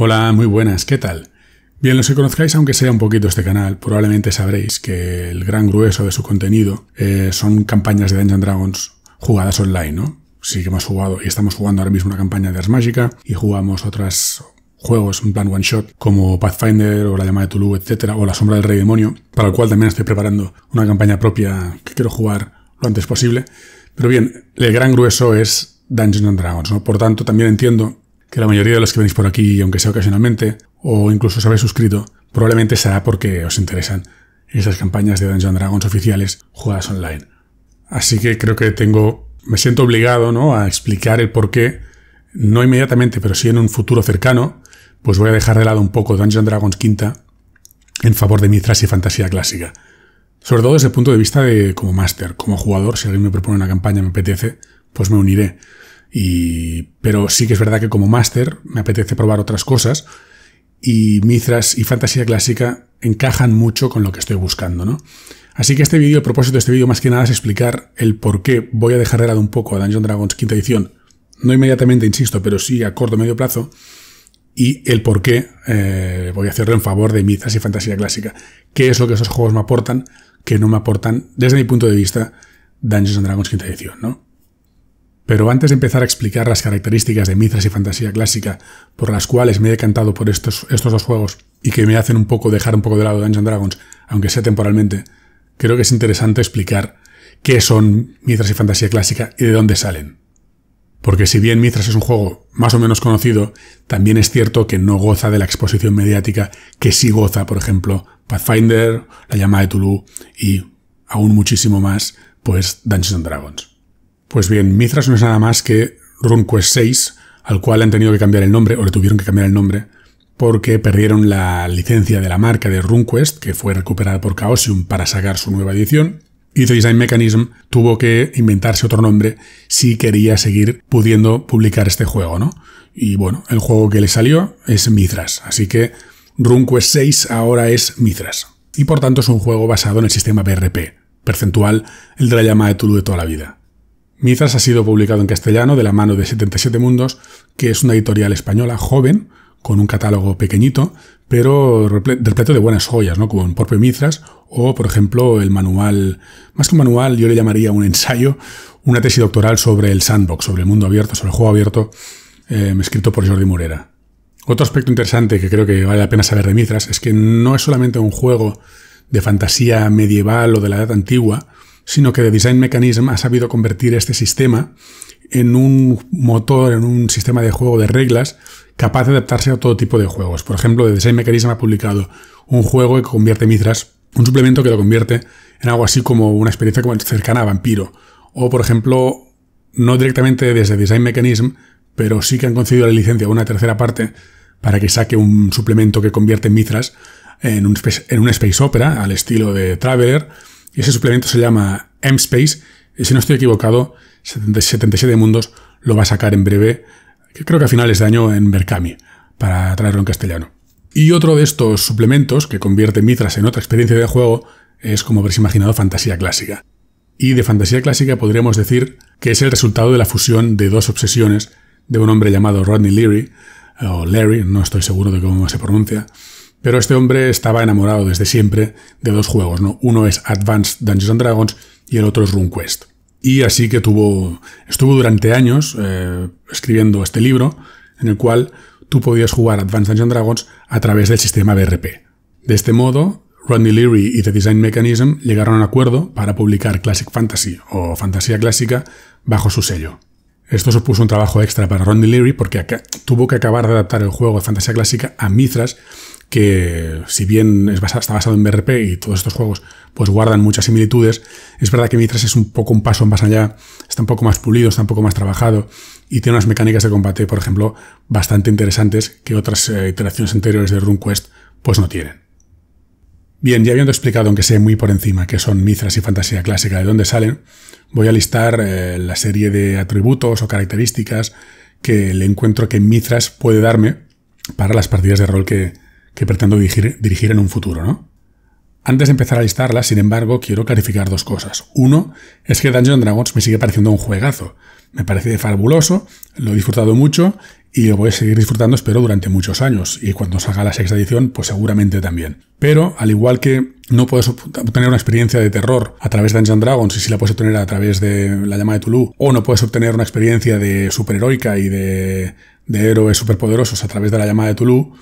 Hola, muy buenas, ¿qué tal? Bien, los que conozcáis, aunque sea un poquito este canal, probablemente sabréis que el gran grueso de su contenido eh, son campañas de Dungeons Dragons jugadas online, ¿no? Sí que hemos jugado y estamos jugando ahora mismo una campaña de Ars Magica y jugamos otros juegos un plan one shot como Pathfinder o la llamada de Tulu, etcétera, o la sombra del rey demonio, para el cual también estoy preparando una campaña propia que quiero jugar lo antes posible. Pero bien, el gran grueso es Dungeons and Dragons, ¿no? Por tanto, también entiendo que la mayoría de los que venís por aquí, aunque sea ocasionalmente, o incluso os habéis suscrito, probablemente será porque os interesan esas campañas de Dungeons Dragons oficiales jugadas online. Así que creo que tengo, me siento obligado, ¿no? A explicar el por qué, no inmediatamente, pero sí en un futuro cercano, pues voy a dejar de lado un poco Dungeons Dragons quinta en favor de Mithras y fantasía clásica. Sobre todo desde el punto de vista de como máster, como jugador, si alguien me propone una campaña me apetece, pues me uniré. Y, pero sí que es verdad que como máster me apetece probar otras cosas y Mithras y Fantasía Clásica encajan mucho con lo que estoy buscando, ¿no? Así que este vídeo, el propósito de este vídeo más que nada es explicar el por qué voy a dejar de lado un poco a Dungeons Dragons quinta edición, no inmediatamente, insisto, pero sí a corto medio plazo, y el por qué eh, voy a hacerlo en favor de Mithras y Fantasía Clásica. ¿Qué es lo que esos juegos me aportan? que no me aportan, desde mi punto de vista, Dungeons Dragons quinta edición, ¿no? Pero antes de empezar a explicar las características de Mitras y Fantasía Clásica, por las cuales me he encantado por estos, estos dos juegos y que me hacen un poco dejar un poco de lado Dungeons Dragons, aunque sea temporalmente, creo que es interesante explicar qué son Mithras y Fantasía Clásica y de dónde salen. Porque si bien Mitras es un juego más o menos conocido, también es cierto que no goza de la exposición mediática que sí goza, por ejemplo, Pathfinder, La Llamada de Tulu y, aún muchísimo más, pues Dungeons Dragons. Pues bien, Mithras no es nada más que RunQuest 6, al cual han tenido que cambiar el nombre, o le tuvieron que cambiar el nombre, porque perdieron la licencia de la marca de RunQuest, que fue recuperada por Chaosium para sacar su nueva edición, y The Design Mechanism tuvo que inventarse otro nombre si quería seguir pudiendo publicar este juego, ¿no? Y bueno, el juego que le salió es Mithras, así que RunQuest 6 ahora es Mithras. Y por tanto es un juego basado en el sistema BRP, percentual, el de la llama de Tulu de toda la vida. Mithras ha sido publicado en castellano de la mano de 77 Mundos, que es una editorial española joven, con un catálogo pequeñito, pero repleto de buenas joyas, ¿no? como por propio Mithras, o, por ejemplo, el manual, más que un manual, yo le llamaría un ensayo, una tesis doctoral sobre el sandbox, sobre el mundo abierto, sobre el juego abierto, em, escrito por Jordi Morera. Otro aspecto interesante que creo que vale la pena saber de Mithras es que no es solamente un juego de fantasía medieval o de la edad antigua, sino que The Design Mechanism ha sabido convertir este sistema en un motor, en un sistema de juego de reglas capaz de adaptarse a todo tipo de juegos. Por ejemplo, The Design Mechanism ha publicado un juego que convierte Mithras, un suplemento que lo convierte en algo así como una experiencia cercana a Vampiro. O, por ejemplo, no directamente desde Design Mechanism, pero sí que han concedido la licencia a una tercera parte para que saque un suplemento que convierte Mithras en, un, en una space opera al estilo de Traveller y ese suplemento se llama M-Space. Y si no estoy equivocado, 77 Mundos lo va a sacar en breve, que creo que a finales de año en Berkami, para traerlo en castellano. Y otro de estos suplementos que convierte Mitras en otra experiencia de juego es, como habréis imaginado, fantasía clásica. Y de fantasía clásica podríamos decir que es el resultado de la fusión de dos obsesiones de un hombre llamado Rodney Leary, o Larry, no estoy seguro de cómo se pronuncia, pero este hombre estaba enamorado desde siempre de dos juegos, ¿no? Uno es Advanced Dungeons Dragons y el otro es RuneQuest. Y así que tuvo, estuvo durante años eh, escribiendo este libro, en el cual tú podías jugar Advanced Dungeons Dragons a través del sistema BRP. De este modo, Rodney Leary y The Design Mechanism llegaron a un acuerdo para publicar Classic Fantasy o Fantasía Clásica bajo su sello. Esto supuso un trabajo extra para Rodney Leary porque tuvo que acabar de adaptar el juego de Fantasía Clásica a Mithras que si bien es está basado en BRP y todos estos juegos pues guardan muchas similitudes, es verdad que Mithras es un poco un paso más allá, está un poco más pulido, está un poco más trabajado y tiene unas mecánicas de combate, por ejemplo, bastante interesantes que otras eh, iteraciones anteriores de RuneQuest pues no tienen. Bien, ya habiendo explicado, aunque sea muy por encima, que son Mithras y Fantasía Clásica de dónde salen, voy a listar eh, la serie de atributos o características que le encuentro que Mithras puede darme para las partidas de rol que, que pretendo dirigir, en un futuro, ¿no? Antes de empezar a listarlas, sin embargo, quiero clarificar dos cosas. Uno, es que Dungeons Dragons me sigue pareciendo un juegazo. Me parece fabuloso, lo he disfrutado mucho y lo voy a seguir disfrutando, espero, durante muchos años. Y cuando salga la sexta edición, pues seguramente también. Pero, al igual que no puedes obtener una experiencia de terror a través de Dungeons Dragons, y si la puedes obtener a través de La Llama de Tulu, o no puedes obtener una experiencia de superheroica y de, de héroes superpoderosos a través de La Llama de Tulu,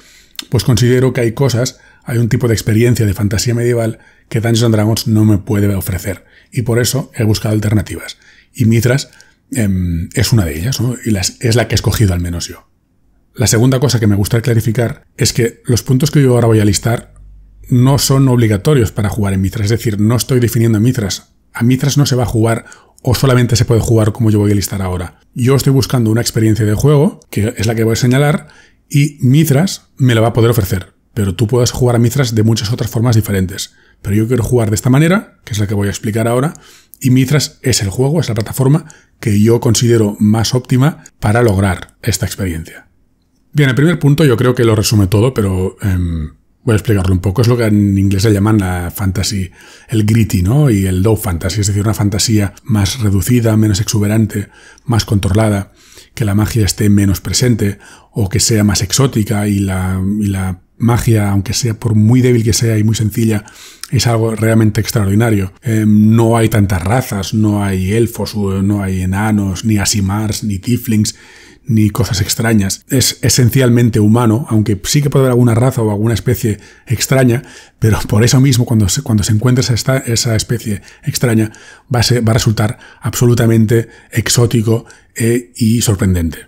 pues considero que hay cosas, hay un tipo de experiencia de fantasía medieval que Dungeons Dragons no me puede ofrecer. Y por eso he buscado alternativas. Y Mitras em, es una de ellas, ¿no? y es la que he escogido al menos yo. La segunda cosa que me gusta clarificar es que los puntos que yo ahora voy a listar no son obligatorios para jugar en Mitras. Es decir, no estoy definiendo a Mitras. A Mitras no se va a jugar o solamente se puede jugar como yo voy a listar ahora. Yo estoy buscando una experiencia de juego, que es la que voy a señalar, y Mithras me la va a poder ofrecer, pero tú puedes jugar a Mithras de muchas otras formas diferentes. Pero yo quiero jugar de esta manera, que es la que voy a explicar ahora, y Mithras es el juego, es la plataforma que yo considero más óptima para lograr esta experiencia. Bien, el primer punto yo creo que lo resume todo, pero em, voy a explicarlo un poco. Es lo que en inglés se llaman la fantasy, el gritty, ¿no? Y el low fantasy, es decir, una fantasía más reducida, menos exuberante, más controlada que la magia esté menos presente o que sea más exótica y la, y la magia, aunque sea por muy débil que sea y muy sencilla, es algo realmente extraordinario. Em, no hay tantas razas, no hay elfos, no hay enanos, ni asimars, ni tieflings ni cosas extrañas. Es esencialmente humano, aunque sí que puede haber alguna raza o alguna especie extraña, pero por eso mismo, cuando se, cuando se encuentra esa, especie extraña, va a, resultar absolutamente exótico eh, y sorprendente.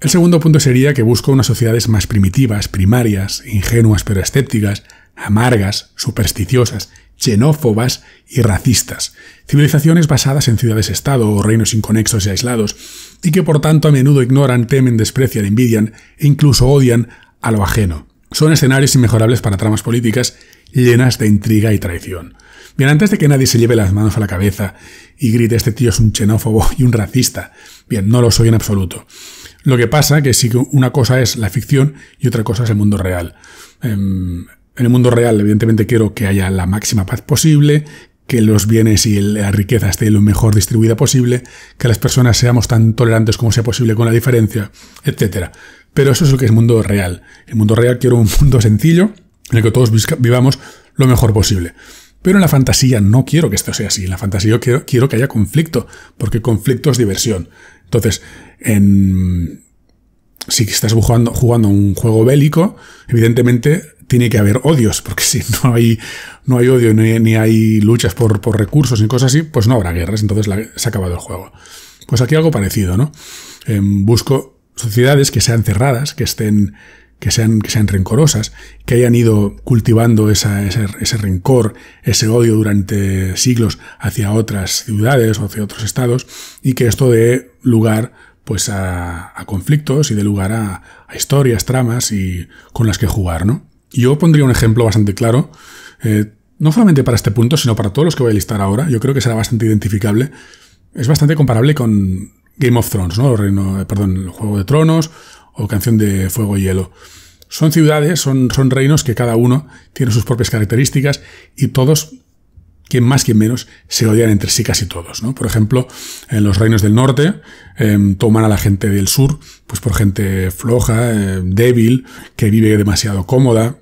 El segundo punto sería que busco unas sociedades más primitivas, primarias, ingenuas pero escépticas, amargas, supersticiosas, xenófobas y racistas. Civilizaciones basadas en ciudades-estado o reinos inconexos y aislados, y que por tanto a menudo ignoran, temen, desprecian, envidian e incluso odian a lo ajeno. Son escenarios inmejorables para tramas políticas llenas de intriga y traición. Bien, antes de que nadie se lleve las manos a la cabeza y grite este tío es un xenófobo y un racista, bien, no lo soy en absoluto. Lo que pasa que sí que una cosa es la ficción y otra cosa es el mundo real. Em, en el mundo real, evidentemente, quiero que haya la máxima paz posible, que los bienes y la riqueza estén lo mejor distribuida posible, que las personas seamos tan tolerantes como sea posible con la diferencia, etc. Pero eso es lo que es el mundo real. El mundo real quiero un mundo sencillo en el que todos vivamos lo mejor posible. Pero en la fantasía no quiero que esto sea así. En la fantasía quiero, que haya conflicto, porque conflicto es diversión. Entonces, en si estás jugando, jugando un juego bélico, evidentemente tiene que haber odios, porque si no hay, no hay odio ni, hay luchas por, por, recursos ni cosas así, pues no habrá guerras, entonces se ha acabado el juego. Pues aquí algo parecido, ¿no? Em, busco sociedades que sean cerradas, que estén que sean, que sean rencorosas, que hayan ido cultivando ese, rencor, ese odio durante siglos hacia otras ciudades o hacia otros estados, y que esto dé lugar pues a, conflictos y dé lugar a, a historias, tramas y con las que jugar, ¿no? Yo pondría un ejemplo bastante claro, eh, no solamente para este punto, sino para todos los que voy a listar ahora. Yo creo que será bastante identificable. Es bastante comparable con Game of Thrones, ¿no? Reino, eh, perdón, el Juego de Tronos o Canción de Fuego y Hielo. Son ciudades, son, son reinos que cada uno tiene sus propias características y todos quien más, quien menos, se odian entre sí casi todos. ¿no? Por ejemplo, en los reinos del norte em, toman a la gente del sur pues por gente floja, em, débil, que vive demasiado cómoda,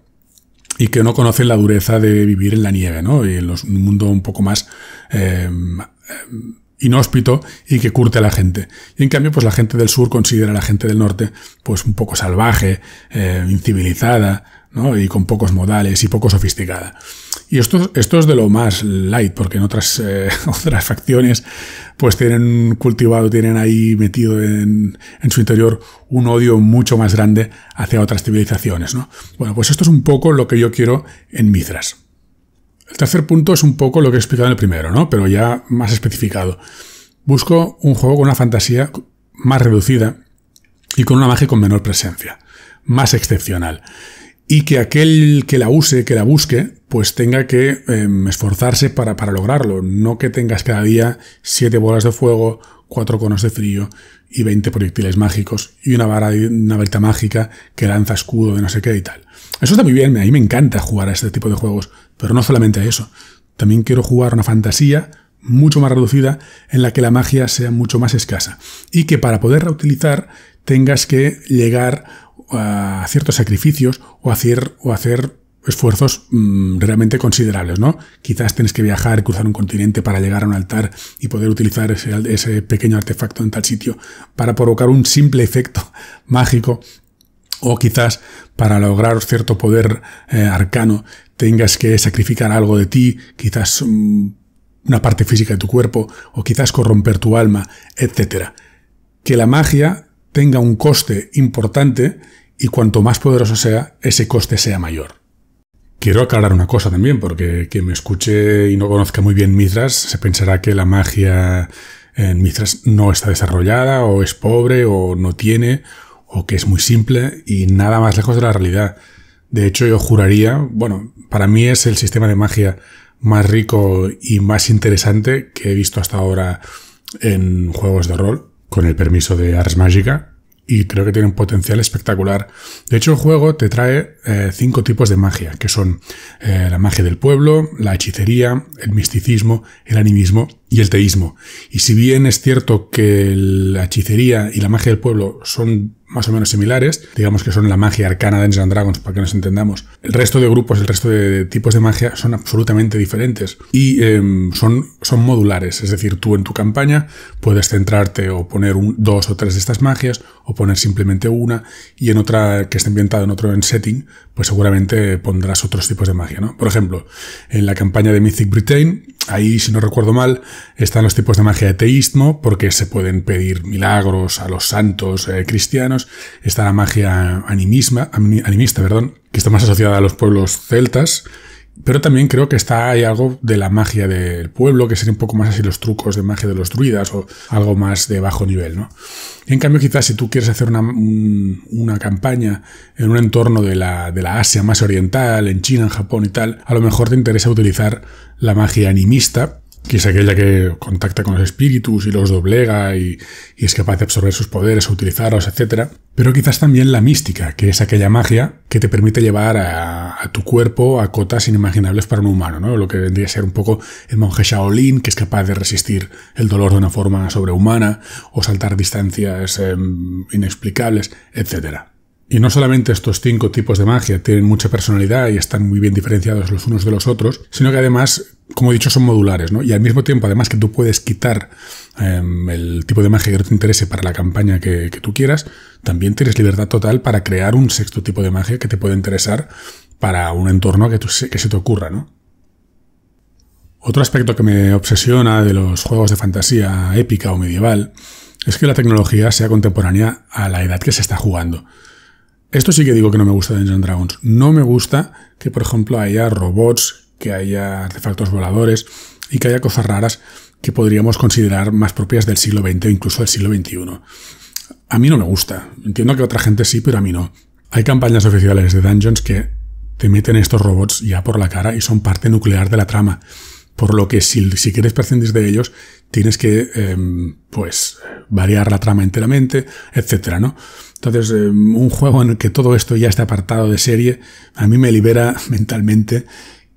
y que no conocen la dureza de vivir en la nieve, ¿no? Y en un mundo un poco más eh, inhóspito y que curte a la gente. Y en cambio, pues la gente del sur considera a la gente del norte, pues un poco salvaje, eh, incivilizada, Y con pocos modales y poco sofisticada. Y esto, esto es de lo más light, porque en otras, eh, otras facciones pues tienen cultivado, tienen ahí metido en, en, su interior un odio mucho más grande hacia otras civilizaciones. ¿no? Bueno, pues esto es un poco lo que yo quiero en Mithras. El tercer punto es un poco lo que he explicado en el primero, ¿no? pero ya más especificado. Busco un juego con una fantasía más reducida y con una magia con menor presencia, más excepcional. Y que aquel que la use, que la busque, pues tenga que em, esforzarse para, lograrlo, no que tengas cada día siete bolas de fuego, cuatro conos de frío y 20 proyectiles mágicos y una vara una varita mágica que lanza escudo de no sé qué y tal. Eso está muy bien, a mí me encanta jugar a este tipo de juegos, pero no solamente a eso. También quiero jugar una fantasía mucho más reducida en la que la magia sea mucho más escasa y que para poder reutilizar tengas que llegar a ciertos sacrificios o hacer, o hacer esfuerzos mm, realmente considerables, ¿no? Quizás tienes que viajar, cruzar un continente para llegar a un altar y poder utilizar ese, pequeño artefacto en tal sitio para provocar un simple efecto mágico o quizás para lograr cierto poder eh, arcano tengas que sacrificar algo de ti, quizás mm, una parte física de tu cuerpo, o quizás corromper tu alma, etc. Que la magia tenga un coste importante y cuanto más poderoso sea, ese coste sea mayor. Quiero aclarar una cosa también, porque quien me escuche y no conozca muy bien Mithras se pensará que la magia en Mithras no está desarrollada, o es pobre, o no tiene, o que es muy simple, y nada más lejos de la realidad. De hecho, yo juraría, bueno, para mí es el sistema de magia más rico y más interesante que he visto hasta ahora en juegos de rol, con el permiso de Ars Magica, y creo que tiene un potencial espectacular. De hecho, el juego te trae eh, cinco tipos de magia, que son eh, la magia del pueblo, la hechicería, el misticismo, el animismo y el teísmo. Y si bien es cierto que la hechicería y la magia del pueblo son más o menos similares, digamos que son la magia arcana de Dungeons Dragons, para que nos entendamos, el resto de grupos, el resto de tipos de magia son absolutamente diferentes y em, son, son modulares, es decir, tú en tu campaña puedes centrarte o poner dos o tres de estas magias o poner simplemente una y en otra que esté ambientada en otro en setting, pues seguramente pondrás otros tipos de magia, ¿no? Por ejemplo, en la campaña de Mythic Britain Ahí, si no recuerdo mal, están los tipos de magia de teísmo, porque se pueden pedir milagros a los santos eh, cristianos. Está la magia animista, perdón, que está más asociada a los pueblos celtas, pero también creo que está hay algo de la magia del pueblo, que sería un poco más así los trucos de magia de los druidas o algo más de bajo nivel, ¿no? En cambio, quizás si tú quieres hacer una, campaña en un entorno de la, de la, Asia más oriental, en China, en Japón y tal, a lo mejor te interesa utilizar la magia animista, que es aquella que contacta con los espíritus y los doblega y, es capaz de absorber sus poderes, utilizarlos, etc. Pero quizás también la mística, que es aquella magia que te permite llevar a, tu cuerpo a cotas inimaginables para un humano, ¿no? lo que vendría a ser un poco el monje Shaolin, que es capaz de resistir el dolor de una forma sobrehumana o saltar distancias em, inexplicables, etc. Y no solamente estos cinco tipos de magia tienen mucha personalidad y están muy bien diferenciados los unos de los otros, sino que además, como he dicho, son modulares, ¿no? Y al mismo tiempo, además que tú puedes quitar em, el tipo de magia que no te interese para la campaña que, tú quieras, también tienes libertad total para crear un sexto tipo de magia que te pueda interesar para un entorno que, que se te ocurra, ¿no? Otro aspecto que me obsesiona de los juegos de fantasía épica o medieval es que la tecnología sea contemporánea a la edad que se está jugando. Esto sí que digo que no me gusta de Dungeons Dragons. No me gusta que, por ejemplo, haya robots, que haya artefactos voladores y que haya cosas raras que podríamos considerar más propias del siglo XX o incluso del siglo XXI. A mí no me gusta. Entiendo que otra gente sí, pero a mí no. Hay campañas oficiales de Dungeons que te meten estos robots ya por la cara y son parte nuclear de la trama. Por lo que si, quieres prescindir de ellos, tienes que em, pues variar la trama enteramente, etcétera, ¿no? Entonces, em, un juego en el que todo esto ya está apartado de serie, a mí me libera mentalmente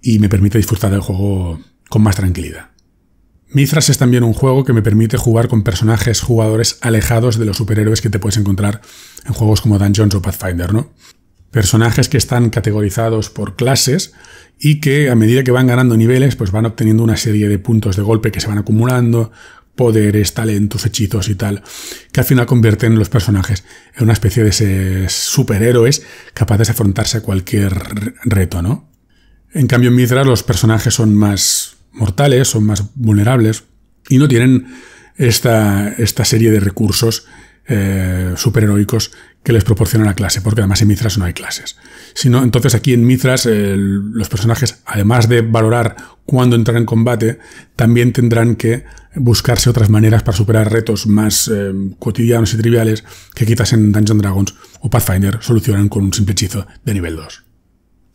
y me permite disfrutar del juego con más tranquilidad. Mithras es también un juego que me permite jugar con personajes, jugadores alejados de los superhéroes que te puedes encontrar en juegos como Dungeons o Pathfinder, ¿no? Personajes que están categorizados por clases y que a medida que van ganando niveles, pues van obteniendo una serie de puntos de golpe que se van acumulando, poderes, talentos, hechizos y tal, que al final convierten los personajes en una especie de superhéroes capaces de afrontarse a cualquier reto, ¿no? En cambio, en Mithra los personajes son más mortales, son más vulnerables y no tienen esta, esta serie de recursos eh, superheroicos que les proporciona la clase, porque además en Mithras no hay clases. Sino, entonces aquí en Mithras eh, los personajes, además de valorar cuándo entrar en combate, también tendrán que buscarse otras maneras para superar retos más eh, cotidianos y triviales que quizás en Dungeon Dragons o Pathfinder solucionan con un simple hechizo de nivel 2.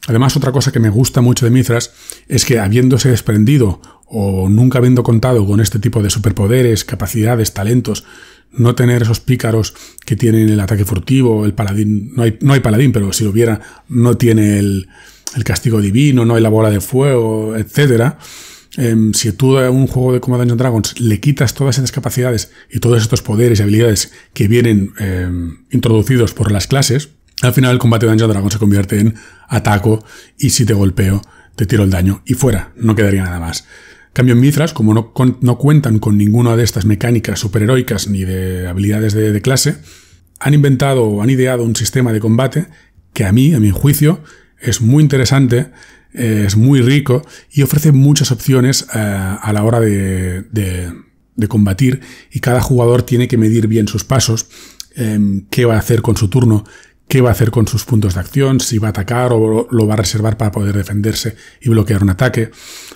Además, otra cosa que me gusta mucho de Mithras es que habiéndose desprendido o nunca habiendo contado con este tipo de superpoderes, capacidades, talentos, no tener esos pícaros que tienen el ataque furtivo, el paladín, no hay, no hay paladín, pero si lo hubiera, no tiene el, castigo divino, no hay la bola de fuego, etc. Em, si tú a un juego de como Dungeons Dragons le quitas todas esas capacidades y todos estos poderes y habilidades que vienen em, introducidos por las clases, al final el combate de Dungeons Dragons se convierte en ataco y si te golpeo, te tiro el daño y fuera, no quedaría nada más cambio, Mithras, como no, cuentan con ninguna de estas mecánicas superheroicas ni de habilidades de, clase, han inventado o han ideado un sistema de combate que a mí, a mi juicio, es muy interesante, eh, es muy rico y ofrece muchas opciones eh, a, la hora de, de, combatir y cada jugador tiene que medir bien sus pasos, eh, qué va a hacer con su turno, qué va a hacer con sus puntos de acción, si va a atacar o lo va a reservar para poder defenderse y bloquear un ataque,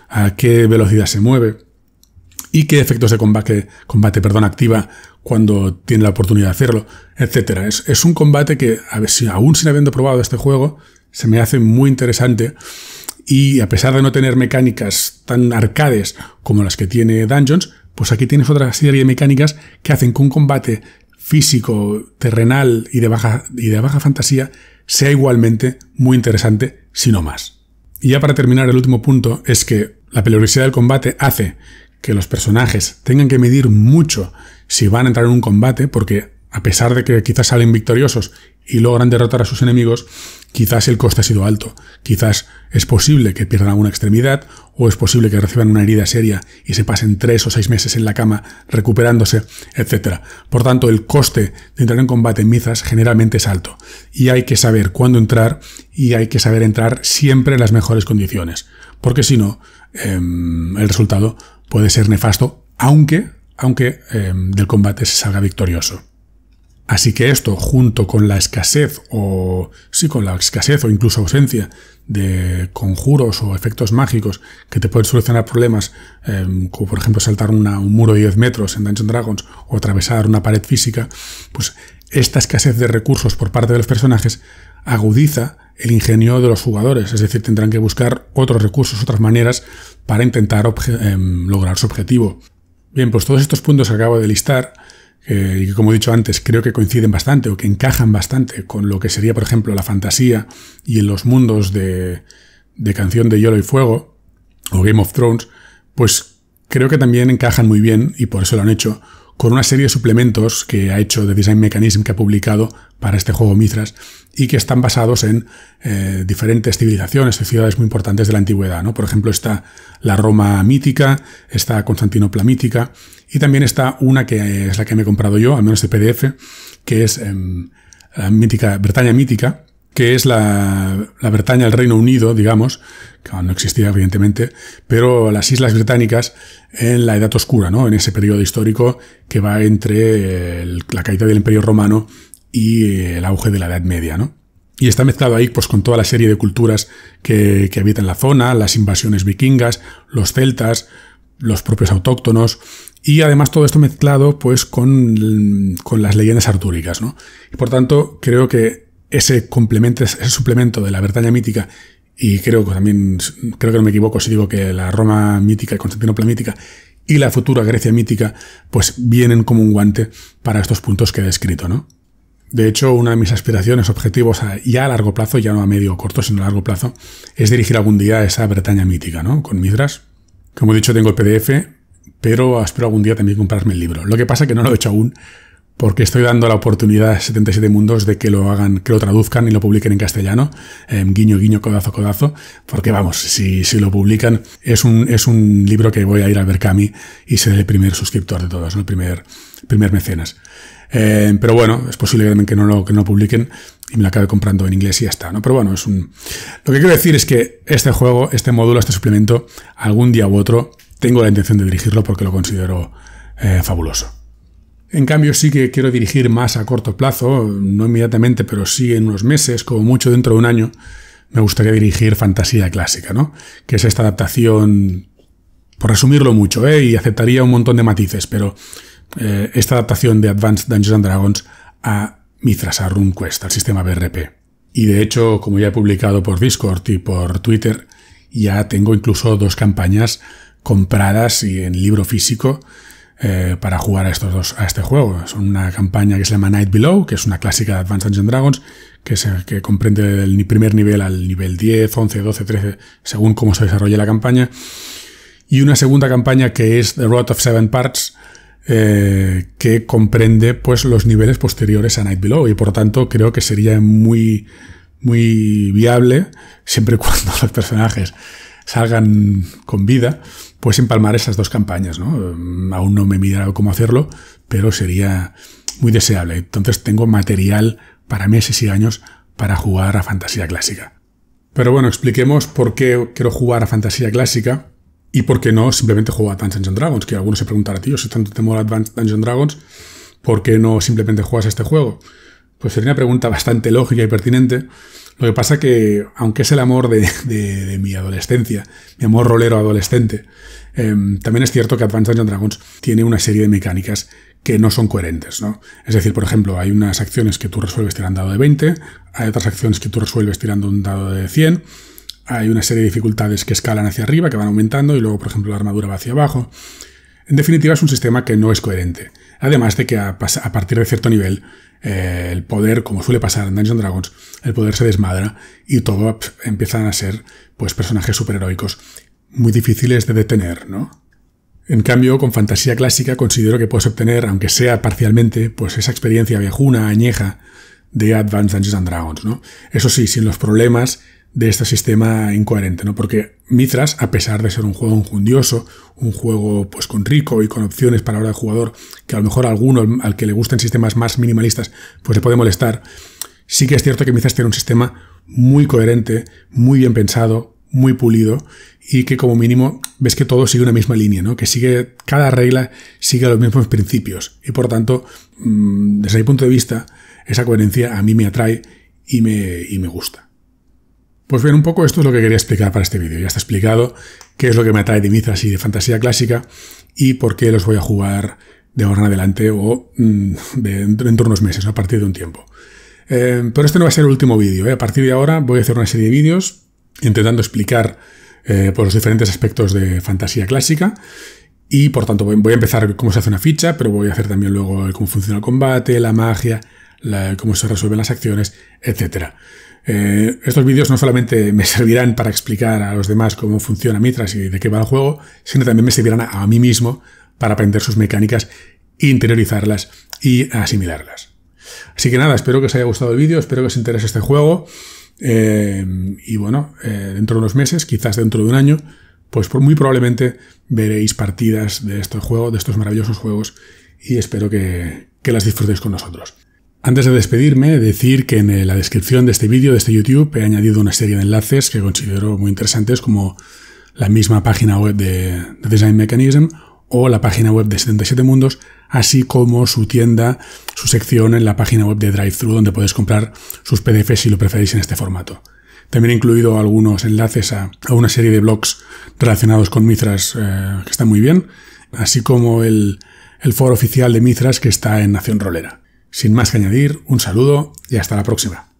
a qué velocidad se mueve y qué efectos de combate, combate perdón, activa cuando tiene la oportunidad de hacerlo, etc. Es, es un combate que, a ver, si aún sin habiendo probado este juego, se me hace muy interesante y a pesar de no tener mecánicas tan arcades como las que tiene Dungeons, pues aquí tienes otra serie de mecánicas que hacen que un combate físico, terrenal y de baja, y de baja fantasía sea igualmente muy interesante, si no más. Y ya para terminar, el último punto es que la peligrosidad del combate hace que los personajes tengan que medir mucho si van a entrar en un combate, porque a pesar de que quizás salen victoriosos y logran derrotar a sus enemigos, Quizás el coste ha sido alto, quizás es posible que pierdan alguna extremidad o es posible que reciban una herida seria y se pasen tres o seis meses en la cama recuperándose, etc. Por tanto, el coste de entrar en combate en Mizas generalmente es alto y hay que saber cuándo entrar y hay que saber entrar siempre en las mejores condiciones, porque si no, em, el resultado puede ser nefasto, aunque, aunque em, del combate se salga victorioso. Así que esto, junto con la escasez o sí, con la escasez o incluso ausencia de conjuros o efectos mágicos que te pueden solucionar problemas, em, como por ejemplo saltar un muro de 10 metros en Dungeons Dragons o atravesar una pared física, pues esta escasez de recursos por parte de los personajes agudiza el ingenio de los jugadores, es decir, tendrán que buscar otros recursos, otras maneras para intentar em, lograr su objetivo. Bien, pues todos estos puntos que acabo de listar y como he dicho antes, creo que coinciden bastante o que encajan bastante con lo que sería, por ejemplo, la fantasía y en los mundos de, de Canción de Hielo y Fuego o Game of Thrones, pues creo que también encajan muy bien, y por eso lo han hecho, con una serie de suplementos que ha hecho The Design Mechanism que ha publicado para este juego Mithras y que están basados en eh, diferentes civilizaciones y ciudades muy importantes de la antigüedad. Por ejemplo, está la Roma mítica, está Constantinopla mítica y también está una que es la que me he comprado yo, al menos de PDF, que es em, la mítica, Bretaña Mítica, que es la, Bretaña, del Reino Unido, digamos, que no existía evidentemente, pero las Islas Británicas en la Edad Oscura, ¿no? en ese periodo histórico que va entre la caída del Imperio Romano y el auge de la Edad Media. ¿no? Y está mezclado ahí pues, con toda la serie de culturas que, que habitan la zona, las invasiones vikingas, los celtas, los propios autóctonos, y además todo esto mezclado pues con, las leyendas artúricas. ¿no? por tanto, creo que ese, complemento, ese suplemento de la Bretaña mítica, y creo que también, creo que no me equivoco si digo que la Roma mítica y Constantinopla mítica y la futura Grecia mítica, pues vienen como un guante para estos puntos que he descrito, ¿no? De hecho, una de mis aspiraciones, objetivos ya a largo plazo, ya no a medio o corto, sino a largo plazo, es dirigir algún día esa Bretaña mítica, ¿no? Con Midras. Como he dicho, tengo el PDF, pero espero algún día también comprarme el libro. Lo que pasa es que no lo he hecho aún, porque estoy dando la oportunidad a 77 Mundos de que lo hagan, que lo traduzcan y lo publiquen en castellano, em, guiño, guiño, codazo, codazo, porque vamos, si, lo publican, es un, es un libro que voy a ir al Berkami y seré el primer suscriptor de todos, el primer, primer mecenas. Em, pero bueno, es posible que no lo, que no publiquen y me lo acabe comprando en inglés y ya está, ¿no? Pero bueno, es un... Lo que quiero decir es que este juego, este módulo, este suplemento, algún día u otro tengo la intención de dirigirlo porque lo considero eh, fabuloso. En cambio, sí que quiero dirigir más a corto plazo, no inmediatamente, pero sí en unos meses, como mucho dentro de un año, me gustaría dirigir Fantasía Clásica, ¿no? Que es esta adaptación, por resumirlo mucho, ¿eh? y aceptaría un montón de matices, pero eh, esta adaptación de Advanced Dungeons and Dragons a Mithras, a Quest, al sistema BRP. Y de hecho, como ya he publicado por Discord y por Twitter, ya tengo incluso dos campañas compradas y en libro físico eh, para jugar a, estos dos, a este juego. Es una campaña que se llama Night Below, que es una clásica de Advanced Dungeons Dragons, que, que comprende del primer nivel al nivel 10, 11, 12, 13, según cómo se desarrolle la campaña. Y una segunda campaña que es The Road of Seven Parts, eh, que comprende pues, los niveles posteriores a Night Below. Y por tanto creo que sería muy, muy viable, siempre y cuando los personajes salgan con vida, pues empalmar esas dos campañas. ¿no? Mm, aún no me he mirado cómo hacerlo, pero sería muy deseable. Entonces tengo material para meses y años para jugar a fantasía clásica. Pero bueno, expliquemos por qué quiero jugar a fantasía clásica y por qué no simplemente juego a Dungeons Dragons, que algunos se preguntarán, tío, si tanto te mola Dungeons Dragons, ¿por qué no simplemente juegas a este juego? Pues sería una pregunta bastante lógica y pertinente. Lo que pasa que, aunque es el amor de, mi adolescencia, mi amor rolero adolescente, em, también es cierto que Advanced Dungeons Dragons tiene una serie de mecánicas que no son coherentes, ¿no? Es decir, por ejemplo, hay unas acciones que tú resuelves tirando un dado de 20, hay otras acciones que tú resuelves tirando un dado de 100, hay una serie de dificultades que escalan hacia arriba, que van aumentando, y luego, por ejemplo, la armadura va hacia abajo. En definitiva, es un sistema que no es coherente. Además de que a partir de cierto nivel eh, el poder, como suele pasar en Dungeons Dragons, el poder se desmadra y todo empiezan a ser pues, personajes superheroicos muy difíciles de detener, ¿no? En cambio, con fantasía clásica considero que puedes obtener, aunque sea parcialmente, pues esa experiencia viejuna, añeja de Advanced Dungeons and Dragons, ¿no? Eso sí, sin los problemas de este sistema incoherente, ¿no? Porque Mithras, a pesar de ser un juego enjundioso, un juego pues con rico y con opciones para el jugador, que a lo mejor a alguno al que le gusten sistemas más minimalistas, pues le puede molestar, sí que es cierto que Mithras tiene un sistema muy coherente, muy bien pensado, muy pulido y que como mínimo ves que todo sigue una misma línea, ¿no? Que sigue, cada regla sigue los mismos principios y por tanto, mm, desde mi punto de vista, esa coherencia a mí me atrae y me, y me gusta. Pues bien, un poco esto es lo que quería explicar para este vídeo. Ya está explicado qué es lo que me atrae de mitas y de fantasía clásica y por qué los voy a jugar de ahora en adelante o mm, dentro de, unos meses, a partir de un tiempo. Eh, pero este no va a ser el último vídeo. ¿eh? A partir de ahora voy a hacer una serie de vídeos intentando explicar eh, los diferentes aspectos de fantasía clásica y por tanto voy a empezar cómo se hace una ficha, pero voy a hacer también luego cómo funciona el combate, la magia, cómo se resuelven las acciones, etcétera. Eh, estos vídeos no solamente me servirán para explicar a los demás cómo funciona Mitras y de qué va el juego, sino también me servirán a, mí mismo para aprender sus mecánicas, interiorizarlas y asimilarlas. Así que nada, espero que os haya gustado el vídeo, espero que os interese este juego. Eh, y bueno, eh, dentro de unos meses, quizás dentro de un año, pues muy probablemente veréis partidas de este juego, de estos maravillosos juegos, y espero que las disfrutéis con nosotros. Antes de despedirme, decir que en eh, la descripción de este vídeo, de este YouTube, he añadido una serie de enlaces que considero muy interesantes, como la misma página web de, Design Mechanism o la página web de 77 Mundos, así como su tienda, su sección en la página web de DriveThru, donde podéis comprar sus PDFs si lo preferís en este formato. También he incluido algunos enlaces a, una serie de blogs relacionados con Mithras eh, que están muy bien, así como el, el foro oficial de Mithras que está en Nación Rolera. Sin más que añadir, un saludo y hasta la próxima.